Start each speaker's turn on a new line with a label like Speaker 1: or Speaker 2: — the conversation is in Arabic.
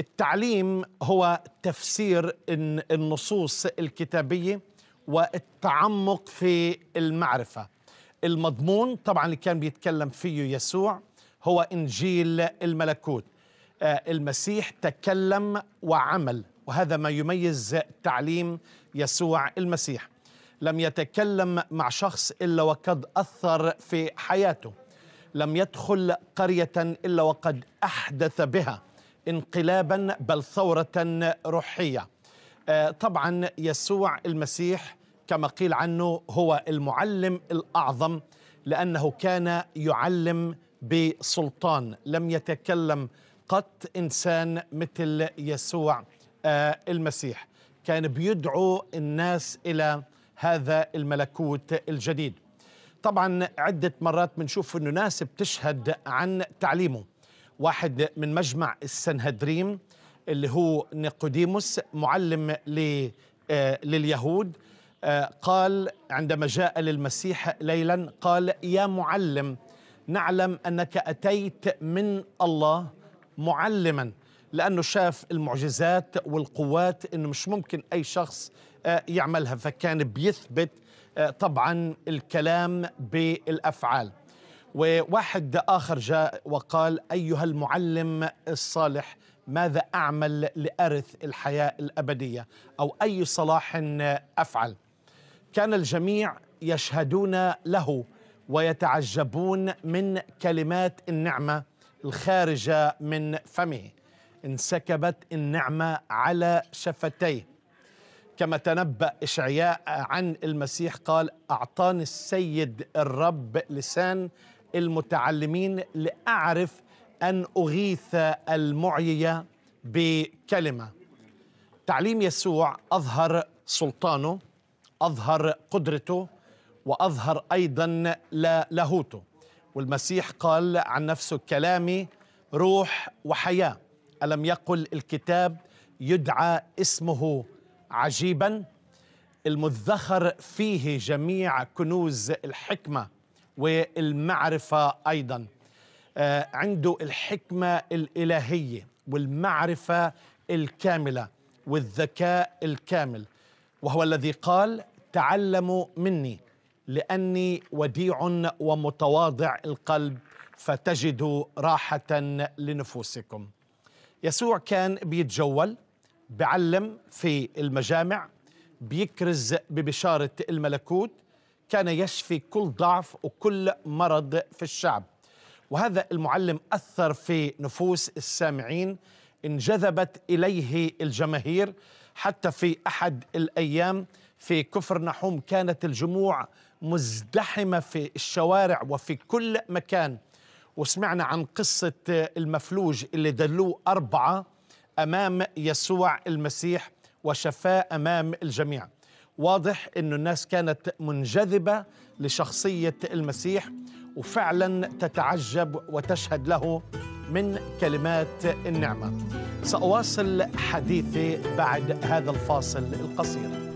Speaker 1: التعليم هو تفسير النصوص الكتابيه والتعمق في المعرفه المضمون طبعا اللي كان بيتكلم فيه يسوع هو انجيل الملكوت آه، المسيح تكلم وعمل وهذا ما يميز تعليم يسوع المسيح لم يتكلم مع شخص الا وقد اثر في حياته لم يدخل قريه الا وقد احدث بها انقلابا بل ثورة روحية آه، طبعا يسوع المسيح كما قيل عنه هو المعلم الأعظم لأنه كان يعلم بسلطان لم يتكلم قط إنسان مثل يسوع آه، المسيح كان بيدعو الناس إلى هذا الملكوت الجديد طبعا عدة مرات بنشوف أنه ناس بتشهد عن تعليمه واحد من مجمع السنهدريم اللي هو نيقوديموس معلم آه، لليهود آه، قال عندما جاء للمسيح ليلا قال يا معلم نعلم انك اتيت من الله معلما لانه شاف المعجزات والقوات انه مش ممكن اي شخص آه، يعملها فكان بيثبت طبعا الكلام بالافعال وواحد آخر جاء وقال أيها المعلم الصالح ماذا أعمل لأرث الحياة الأبدية أو أي صلاح أفعل كان الجميع يشهدون له ويتعجبون من كلمات النعمة الخارجة من فمه انسكبت النعمة على شفتيه كما تنبأ إشعياء عن المسيح قال أعطاني السيد الرب لسان المتعلمين لأعرف أن أغيث المعية بكلمة تعليم يسوع أظهر سلطانه أظهر قدرته وأظهر أيضا لاهوته والمسيح قال عن نفسه كلامي روح وحياة ألم يقل الكتاب يدعى اسمه عجيبا المدخر فيه جميع كنوز الحكمه والمعرفة أيضا آه، عنده الحكمة الإلهية والمعرفة الكاملة والذكاء الكامل وهو الذي قال تعلموا مني لأني وديع ومتواضع القلب فتجدوا راحة لنفوسكم يسوع كان بيتجول بعلم في المجامع بيكرز ببشارة الملكوت كان يشفي كل ضعف وكل مرض في الشعب وهذا المعلم أثر في نفوس السامعين انجذبت إليه الجماهير حتى في أحد الأيام في كفر نحوم كانت الجموع مزدحمة في الشوارع وفي كل مكان وسمعنا عن قصة المفلوج اللي دلوه أربعة أمام يسوع المسيح وشفاه أمام الجميع واضح أنه الناس كانت منجذبة لشخصية المسيح وفعلا تتعجب وتشهد له من كلمات النعمة سأواصل حديثي بعد هذا الفاصل القصير